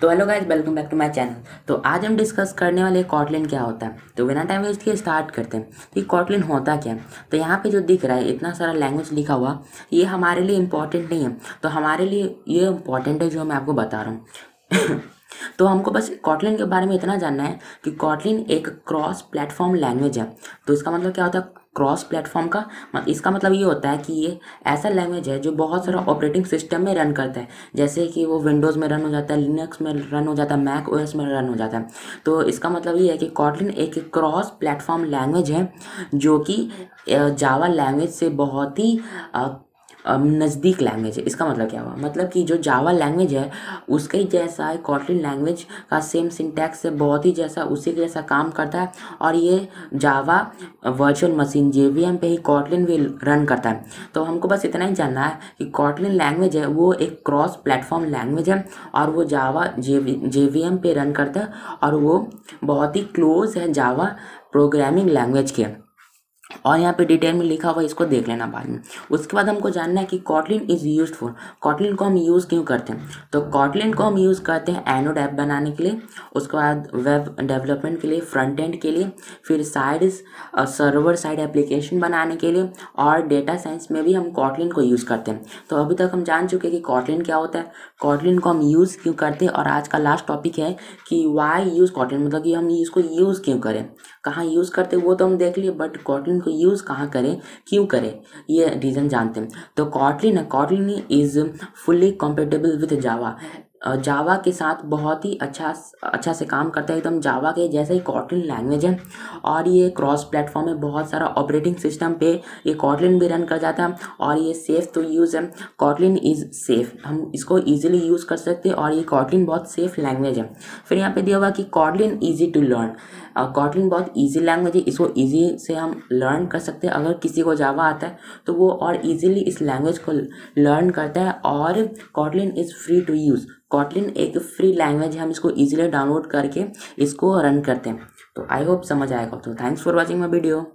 तो hello guys welcome back to my channel तो आज हम डिस्कस करने वाले कॉटलिन क्या होता है तो बिना टाइम वेस्ट किए स्टार्ट करते हैं तो कॉटलिन होता क्या है तो यहाँ पे जो दिख रहा है इतना सारा लैंग्वेज लिखा हुआ ये हमारे लिए इम्पॉर्टेंट नहीं है तो हमारे लिए ये इम्पोर्टेंट है जो मैं आपको बता रहा हूँ तो हमको बस कॉटलिन के बारे में इतना जानना है कि कॉटलिन एक क्रॉस प्लेटफॉर्म लैंग्वेज है तो इसका मतलब क्या होता है क्रॉस प्लेटफॉर्म का इसका मतलब ये होता है कि ये ऐसा लैंग्वेज है जो बहुत सारा ऑपरेटिंग सिस्टम में रन करता है जैसे कि वो विंडोज़ में रन हो जाता है लिनक्स में रन हो जाता है मैक ओएस में रन हो जाता है तो इसका मतलब ये है कि कॉटलिन एक क्रॉस प्लेटफॉर्म लैंग्वेज है जो कि जावा लैंग्वेज से बहुत ही नज़दीक लैंग्वेज है इसका मतलब क्या हुआ मतलब कि जो जावा लैंग्वेज है उसके ही जैसा है कॉटलिन लैंग्वेज का सेम सिंटैक्स है बहुत ही जैसा उसी के जैसा काम करता है और ये Java virtual machine J V M पे ही कॉटलिन भी रन करता है तो हमको बस इतना ही जानना है कि कॉटलिन लैंग्वेज है वो एक क्रॉस प्लेटफॉर्म लैंग्वेज है और वो जावा जे वी एम पे रन करता है और वो बहुत ही क्लोज है जावा प्रोग्रामिंग लैंग्वेज के और यहाँ पे डिटेल में लिखा हुआ इसको देख लेना बाद में उसके बाद हमको जानना है कि Kotlin is use for Kotlin को हम यूज़ क्यों करते हैं तो कॉटलिन को हम यूज़ करते हैं एनोड ऐप बनाने के लिए उसके बाद वेब डेवलपमेंट के लिए फ्रंट एंड के लिए फिर साइड सर्वर साइड एप्लीकेशन बनाने के लिए और डेटा साइंस में भी हम कॉटलिन को यूज़ करते हैं तो अभी तक हम जान चुके हैं कि कॉटलिन क्या होता है कॉटलिन को हम यूज़ क्यों करते हैं और आज का लास्ट टॉपिक है कि वाई यूज़ कॉटलिन मतलब कि हम इसको यूज़ क्यों करें कहाँ यूज़ करते वो तो हम देख लिए बट कॉटलिन को यूज़ कहाँ करें क्यों करें ये रीज़न जानते हैं तो Kotlin Kotlin is fully compatible with Java Java के साथ बहुत ही अच्छा अच्छा से काम करता है एकदम जावा के जैसे ही कॉटलिन लैंग्वेज है और ये क्रॉस प्लेटफॉर्म है बहुत सारा ऑपरेटिंग सिस्टम पे ये कॉटलिन भी रन कर जाता है और ये सेफ़ तो यूज़ है कॉटलिन इज़ सेफ़ हम इसको ईजिली यूज़ कर सकते हैं और ये कॉटलिन बहुत सेफ़ लैंग्वेज है फिर यहाँ पे दिया हुआ कि Kotlin easy to learn Kotlin बहुत ईजी लैंग्वेज है इसको ईजी से हम लर्न कर सकते हैं अगर किसी को जावा आता है तो वो और ईजिली इस लैंग्वेज को लर्न करता है और Kotlin is free to use Kotlin एक फ्री लैंग्वेज है हम इसको ईजिली डाउनलोड करके इसको रन करते हैं तो आई होप समझ आएगा तो thanks for watching my video